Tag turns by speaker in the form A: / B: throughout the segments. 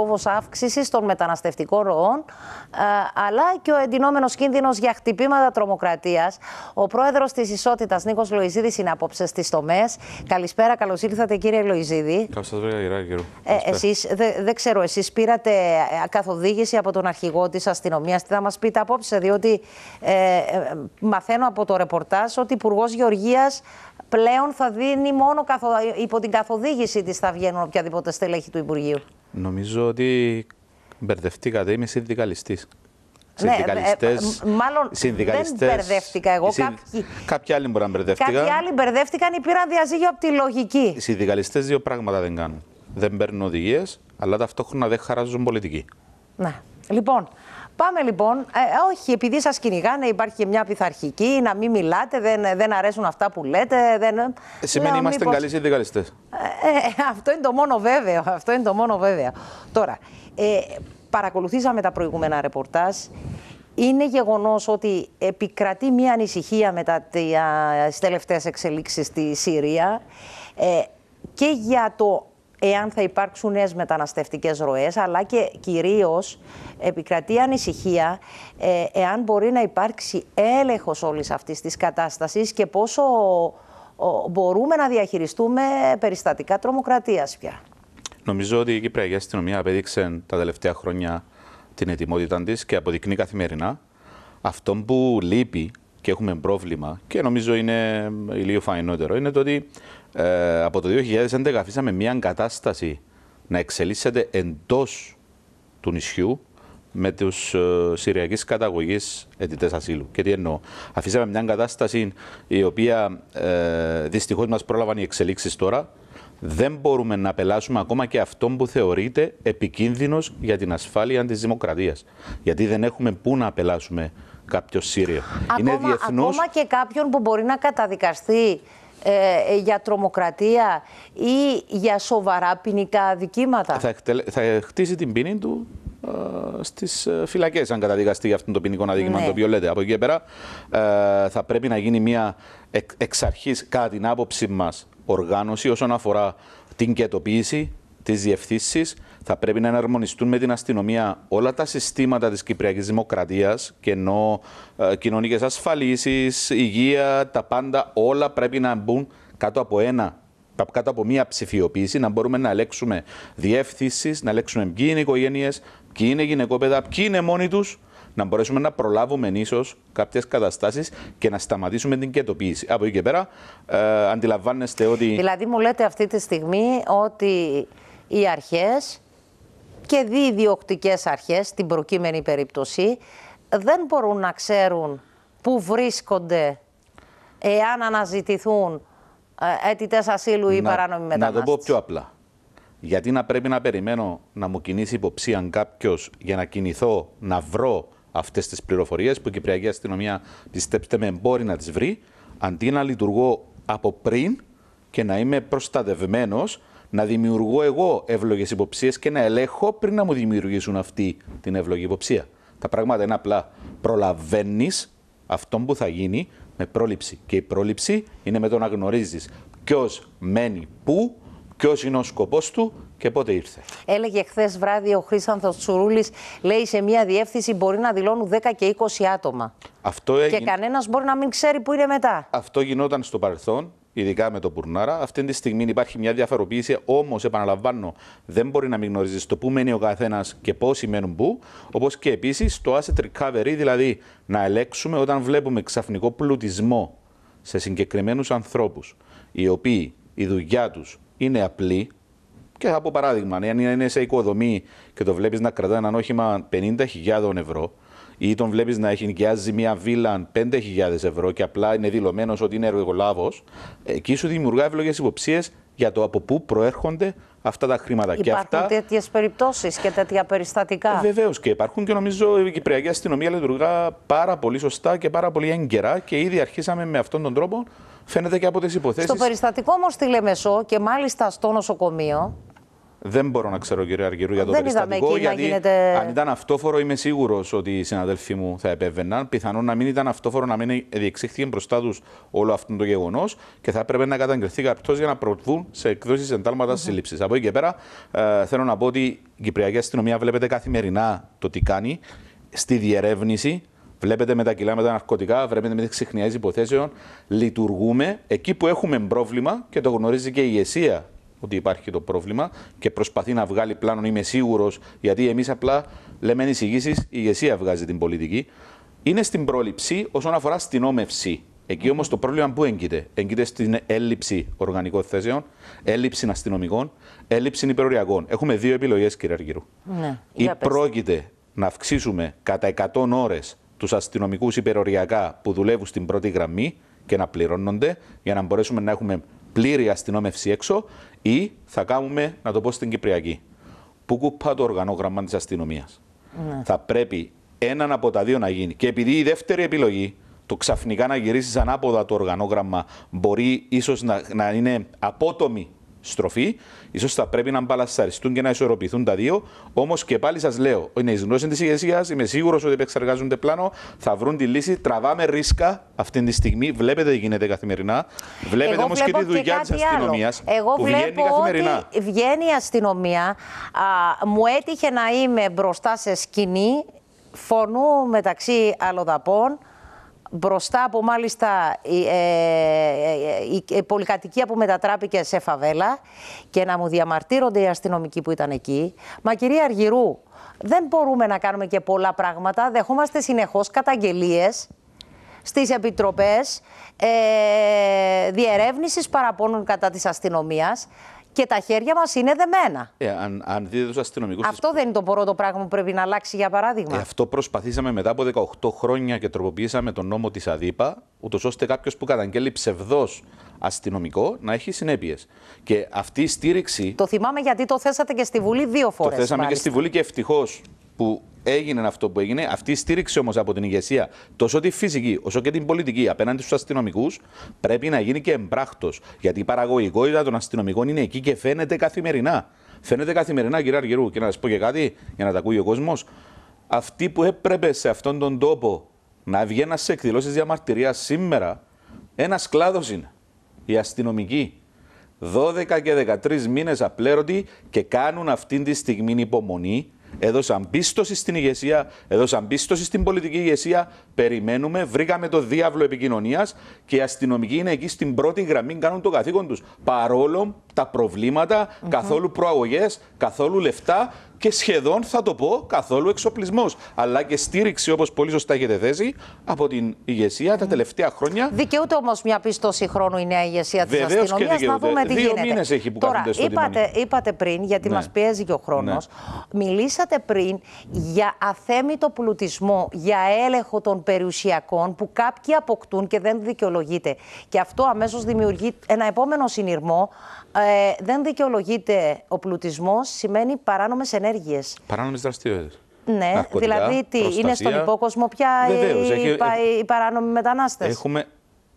A: φόβος αύξησης των μεταναστευτικών ροών, ε, αλλά και ο εντυνόμενος κίνδυνος για χτυπήματα τρομοκρατίας. Ο πρόεδρος της Ισότητας, Νίκος Λοϊζίδης, είναι απόψε στις τομές. Καλησπέρα, καλώς ήρθατε, κύριε Λοϊζίδη.
B: Καλώς σας βρήκα, κύριε Ράγκερο. Εσεί,
A: δεν δε ξέρω, εσείς πήρατε ε, καθοδήγηση από τον αρχηγό της αστυνομίας. Τι θα μας πείτε απόψε, διότι ε, ε, μαθαίνω από το ρεπορτάζ ότι Υπουργός Γεωργίας πλέον θα δίνει μόνο καθο... υπό την καθοδήγηση της θα βγαίνουν οποιαδήποτε στελέχη του Υπουργείου.
B: Νομίζω ότι μπερδευτήκατε, είμαι συνδικαλιστής. ναι, ε, ε,
A: μάλλον συνδικαλιστές, δεν μπερδεύτηκα εγώ. Κάποιοι...
B: κάποιοι άλλοι μπορεί να μπερδεύτηκαν. Κάποιοι άλλοι
A: μπερδεύτηκαν ή πήραν διαζύγιο από τη λογική.
B: Οι συνδικαλιστές δύο πράγματα δεν κάνουν. Δεν παίρνουν οδηγίες, αλλά ταυτόχρονα δεν χαράζουν πολιτική.
A: Ναι. Λοιπόν, Πάμε λοιπόν. Ε, όχι, επειδή σας κυνηγάνε, υπάρχει και μια πειθαρχική, να μην μιλάτε, δεν, δεν αρέσουν αυτά που λέτε. Δεν... Ε, ε, σημαίνει είμαστε μήπως... καλοί
B: συνδικαλιστές. Ε,
A: ε, αυτό είναι το μόνο βέβαιο. Αυτό είναι το μόνο βέβαιο. Τώρα, ε, παρακολουθήσαμε τα προηγούμενα ρεπορτάζ. Είναι γεγονός ότι επικρατεί μια ανησυχία μετά τις τελευταίες εξελίξεις στη Συρία ε, και για το εάν θα υπάρξουν νέες μεταναστευτικές ροές, αλλά και κυρίως επικρατεί ανησυχία ε, εάν μπορεί να υπάρξει έλεγχος όλης αυτής της κατάστασης και πόσο μπορούμε να διαχειριστούμε περιστατικά τρομοκρατίας πια.
B: Νομίζω ότι η Κυπριακή Αστυνομία απέδειξε τα τελευταία χρόνια την ετοιμότητά της και αποδεικνύει καθημερινά αυτό που λείπει και έχουμε πρόβλημα και νομίζω είναι ηλίου φαϊνότερο είναι το ότι ε, από το 2011 αφήσαμε μια κατάσταση να εξελίσσεται εντός του νησιού με τους ε, Συριακής καταγωγής αιτητές ασύλου. Και τι εννοώ. Αφήσαμε μια κατάσταση η οποία ε, δυστυχώς μας πρόλαβαν οι εξελίξεις τώρα. Δεν μπορούμε να απελάσουμε ακόμα και αυτόν που θεωρείται επικίνδυνος για την ασφάλεια της δημοκρατίας. Γιατί δεν έχουμε πού να πελάσουμε κάποιο Σύριο. Ακόμα, Είναι διεθνώς... ακόμα
A: και κάποιον που μπορεί να πελασουμε καποιο συριο ακομα διεθνως ακομα και καποιον που μπορει να καταδικαστει ε, ε, για τρομοκρατία ή για σοβαρά ποινικά αδικήματα.
B: Θα, θα χτίσει την ποινή του ε, στις ε, φυλακές, αν καταδικαστεί για αυτό το ποινικό αδίκημα ναι. το οποίο λέτε. Από εκεί πέρα, θα πρέπει να γίνει μια εξ αρχής, κατά την άποψή μας, οργάνωση όσον αφορά την κετοποίηση, της διευθύνσης θα πρέπει να εναρμονιστούν με την αστυνομία όλα τα συστήματα της Κυπριακής Δημοκρατίας και ενώ ε, κοινωνικές ασφαλίσεις, υγεία, τα πάντα, όλα πρέπει να μπουν κάτω από ένα κάτω από μία ψηφιοποίηση, να μπορούμε να ελέξουμε διεύθυνσεις, να ελέξουμε ποιοι είναι οι οικογένειες, ποιοι είναι οι γυναικόπαιδα, ποιοι είναι μόνοι τους, να μπορέσουμε να προλάβουμε ίσω κάποιες καταστάσεις και να σταματήσουμε την κεντοποίηση. Από εκεί και πέρα, ε, αντιλαμβάνεστε ότι. Δηλαδή,
A: μου λέτε αυτή τη στιγμή ότι οι αρχές και διδιοκτικές αρχές, στην προκείμενη περίπτωση, δεν μπορούν να ξέρουν πού βρίσκονται εάν αναζητηθούν ε, αίτητες ασύλου ή παράνομοι μετανάστες. Να το πω
B: πιο απλά. Γιατί να πρέπει να περιμένω να μου κινήσει υποψία κάποιος για να κινηθώ να βρω αυτές τις πληροφορίες που η Κυπριακή Αστυνομία πιστέψτε με μπορεί να τις βρει, αντί να λειτουργώ από πριν και να είμαι προστατευμένος να δημιουργώ εγώ εύλογες υποψίες και να ελέγχω πριν να μου δημιουργήσουν αυτή την εύλογη υποψία. Τα πράγματα είναι απλά. Προλαβαίνεις αυτό που θα γίνει με πρόληψη. Και η πρόληψη είναι με το να γνωρίζεις ποιος μένει πού, ποιος είναι ο σκοπός του και πότε ήρθε.
A: Έλεγε χθες βράδυ ο Χρήσανθο Τσουρούλη, λέει σε μια διεύθυνση μπορεί να δηλώνουν 10 και 20 άτομα.
B: Αυτό έγινε... Και
A: κανένας μπορεί να μην ξέρει που είναι μετά.
B: Αυτό γινόταν στο παρελθόν ειδικά με το Πουρνάρα. Αυτή τη στιγμή υπάρχει μια διαφοροποίηση, όμως επαναλαμβάνω, δεν μπορεί να μην γνωρίζεις το πού μένει ο καθένας και πόσοι μένουν πού. Όπως και επίσης το asset recovery, δηλαδή να ελέξουμε όταν βλέπουμε ξαφνικό πλουτισμό σε συγκεκριμένους ανθρώπους, οι οποίοι η δουλειά τους είναι απλή. Και από παράδειγμα, αν είναι σε οικοδομή και το βλέπεις να κρατά ένα όχημα 50.000 ευρώ, ή τον βλέπεις να έχει νοικιάζει μια βίλα 5.000 ευρώ και απλά είναι δηλωμένος ότι είναι εργολάβος, εκεί σου δημιουργά ευλογές υποψίες για το από πού προέρχονται αυτά τα χρήματα. Υπάρχουν και αυτά...
A: τέτοιες περιπτώσεις και τέτοια περιστατικά. Ε, Βεβαίως
B: και υπάρχουν και νομίζω η Κυπριακή Αστυνομία λειτουργά πάρα πολύ σωστά και πάρα πολύ έγκαιρα και ήδη αρχίσαμε με αυτόν τον τρόπο. Φαίνεται και από τις υποθέσεις. Στο
A: περιστατικό όμως στη Λεμεσό και μάλιστα στο νοσοκομείο,
B: δεν μπορώ να ξέρω, κύριε Αργυρού, για το δεν περιστατικό. Γιατί γίνεται... αν ήταν αυτόφορο, είμαι σίγουρος ότι οι συναδέλφοι μου θα επέβαιναν. Πιθανόν να μην ήταν αυτόφορο, να μην διεξήχθηκε μπροστά τους όλο αυτό το γεγονός και θα έπρεπε να καταγγελθεί κάποιο για να προβούν σε εκδόσεις εντάλματα mm -hmm. σύλληψης. Από εκεί και πέρα, ε, θέλω να πω ότι η Κυπριακή Αστυνομία βλέπετε καθημερινά το τι κάνει στη διερεύνηση. Βλέπετε με τα κιλά με τα ναρκωτικά, βλέπετε με τις ξεχνιές υποθέσεων. Λειτουργούμε εκεί που έχουμε πρόβλημα και το γνωρίζει και η ηγεσία ότι υπάρχει το πρόβλημα και προσπαθεί να βγάλει πλάνο, είμαι σίγουρος, γιατί εμείς απλά λέμε εισηγήσει, η ηγεσία βγάζει την πολιτική. Είναι στην πρόληψη όσον αφορά στην όμευση. Εκεί όμως το πρόβλημα που έγκυται. Έγκυται στην έλλειψη οργανικών θέσεων, έλλειψη αστυνομικών, έλλειψη υπεροριακών. Έχουμε δύο επιλογές, κύριε Αργυρού.
A: Ναι, Ή πρόκειται
B: να αυξήσουμε κατά 100 ώρες τους αστυνομικούς υπεροριακά που δουλεύουν στην πρώτη γραμμή και να πληρώνονται για να μπορέσουμε να έχουμε πλήρη αστυνόμευση έξω ή θα κάνουμε, να το πω στην Κυπριακή, που κουπά το οργανόγραμμα της αστυνομίας. Ναι. Θα πρέπει έναν από τα δύο να γίνει. Και επειδή η δεύτερη επιλογή, το ξαφνικά να γυρίσει ανάποδα το οργανόγραμμα, μπορεί ίσως να, να είναι απότομη στροφή. ίσως θα πρέπει να μπαλασταριστούν και να ισορροπηθούν τα δύο. Όμως και πάλι σας λέω, είναι ει γνώση της ηγεσίας, είμαι σίγουρος ότι επεξεργάζονται πλάνο, θα βρουν τη λύση. Τραβάμε ρίσκα αυτή τη στιγμή. Βλέπετε τι γίνεται καθημερινά. Βλέπετε όμως και τη δουλειά της αστυνομίας. Εγώ που βλέπω καθημερινά. Ότι
A: βγαίνει η αστυνομία. μου έτυχε να είμαι μπροστά σε σκηνή φωνού μεταξύ αλλοδαπών μπροστά από μάλιστα ε, ε, ε, η, πολυκατοικία που μετατράπηκε σε φαβέλα και να μου διαμαρτύρονται οι αστυνομικοί που ήταν εκεί. Μα κυρία Αργυρού, δεν μπορούμε να κάνουμε και πολλά πράγματα. Δεχόμαστε συνεχώς καταγγελίες στις επιτροπές ε, διερεύνησης παραπώνων κατά της αστυνομίας και τα χέρια μας είναι δεμένα.
B: Ε, αν, αν δείτε τους αστυνομικούς. Αυτό
A: δεν είναι το πρώτο πράγμα που πρέπει να αλλάξει, για παράδειγμα. Ε,
B: αυτό προσπαθήσαμε μετά από 18 χρόνια και τροποποιήσαμε τον νόμο της ΑΔΥΠΑ, ούτως ώστε κάποιος που καταγγέλει ψευδό αστυνομικό να έχει συνέπειες. Και αυτή η στήριξη.
A: Το θυμάμαι γιατί το θέσατε και στη Βουλή δύο φορέ. Το θέσαμε και στη Βουλή
B: και ευτυχώς που έγινε αυτό που έγινε. Αυτή η στήριξη όμως από την ηγεσία, τόσο τη φυσική όσο και την πολιτική απέναντι στους αστυνομικούς, πρέπει να γίνει και εμπράκτο. Γιατί η παραγωγικότητα των αστυνομικών είναι εκεί και φαίνεται καθημερινά. Φαίνεται καθημερινά, κύριε Αργυρού, και να σας πω και κάτι για να τα ακούει ο κόσμος. Αυτοί που έπρεπε σε αυτόν τον τόπο να βγαίνουν σε εκδηλώσεις διαμαρτυρίας σήμερα, ένας κλάδος είναι. Οι αστυνομικοί. 12 και 13 μήνες απλέρωτοι και κάνουν αυτή τη στιγμή υπομονή έδωσαν πίστοση στην ηγεσία, έδωσαν πίστοση στην πολιτική ηγεσία. Περιμένουμε, βρήκαμε το διάβλο επικοινωνίας και οι αστυνομικοί είναι εκεί στην πρώτη γραμμή, κάνουν το καθήκον τους. Παρόλο τα προβλήματα, καθόλου προαγωγές, καθόλου λεφτά και σχεδόν θα το πω καθόλου εξοπλισμός. Αλλά και στήριξη, όπως πολύ σωστά έχετε θέσει, από την ηγεσία τα τελευταία χρόνια.
A: Δικαιούται όμως μια πίστοση χρόνου η νέα ηγεσία της αστυνομίας να δούμε τι Δύο γίνεται. μήνες έχει που Τώρα, στο είπατε, είπατε πριν, γιατί ναι. μας πιέζει και ο ναι. χρόνος, μιλήσατε πριν για αθέμητο πλουτισμό, για έλεγχο των περιουσιακών που κάποιοι αποκτούν και δεν δικαιολογείται. Και αυτό αμέσως δημιουργεί ένα επόμενο συνειρμό. Ε, δεν δικαιολογείται ο πλουτισμός, σημαίνει παράνομες ενέργειες ενέργειες.
B: Παράνομες δραστηριότητες. Ναι, δηλαδή τι, είναι στον
A: υπόκοσμο πια οι, έχει, παράνομοι μετανάστες. Έχουμε.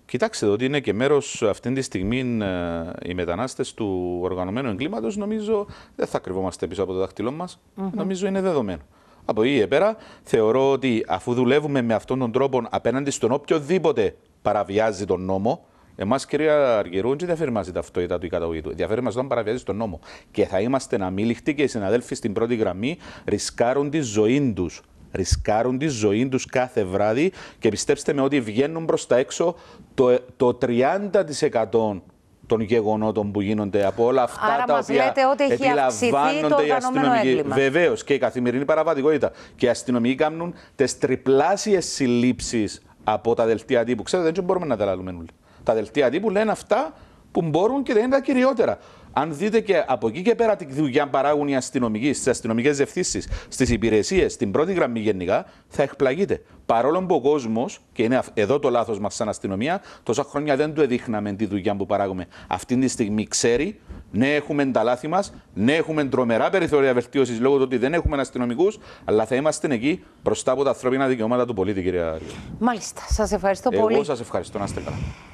B: Κοιτάξτε ότι είναι και μέρος αυτή τη στιγμή ε, οι μετανάστες του οργανωμένου εγκλήματος. Νομίζω δεν θα κρυβόμαστε πίσω από το δάχτυλό μας. Νομίζω είναι δεδομένο. Από εκεί πέρα θεωρώ ότι αφού δουλεύουμε με αυτόν τον τρόπο απέναντι στον οποιοδήποτε παραβιάζει τον νόμο, Εμάς, κυρία Αργυρούντζη, δεν διαφέρει μα η ταυτότητα του ή η καταγωγη του. Διαφέρει μα όταν παραβιάζει τον νόμο. Και θα είμαστε αμήλικτοι και οι συναδέλφοι στην πρώτη γραμμή ρισκάρουν τη ζωή τους. Ρισκάρουν τη ζωή τους κάθε βράδυ και πιστέψτε με ότι βγαίνουν προς τα έξω το, το 30% των γεγονότων που γίνονται από όλα αυτά Άρα τα μας οποία λέτε ότι έχει αυξηθεί το οι αστυνομικοί. Βεβαίως και η καθημερινή παραβατικότητα. Και οι αστυνομικοί κάνουν τις τριπλάσιες συλλήψεις από τα δελτία τύπου. Ξέρετε, δεν μπορούμε να τα λαλούμε όλοι τα δελτία τύπου λένε αυτά που μπορούν και δεν είναι τα κυριότερα. Αν δείτε και από εκεί και πέρα τη δουλειά παράγουν οι αστυνομικοί, στις αστυνομικές διευθύνσεις, στις υπηρεσίες, στην πρώτη γραμμή γενικά, θα εκπλαγείτε. Παρόλο που ο κόσμος, και είναι εδώ το λάθος μας σαν αστυνομία, τόσα χρόνια δεν του εδείχναμε τη δουλειά που παράγουμε. Αυτή τη στιγμή ξέρει, ναι, έχουμε τα λάθη μας, ναι, έχουμε τρομερά περιθώρια βελτίωσης λόγω του ότι δεν έχουμε αστυνομικούς, αλλά θα είμαστε εκεί μπροστά από τα ανθρώπινα δικαιώματα του πολίτη, κυρία
A: Μάλιστα. Σας ευχαριστώ πολύ. Εγώ σας
B: ευχαριστώ. Να είστε καλά.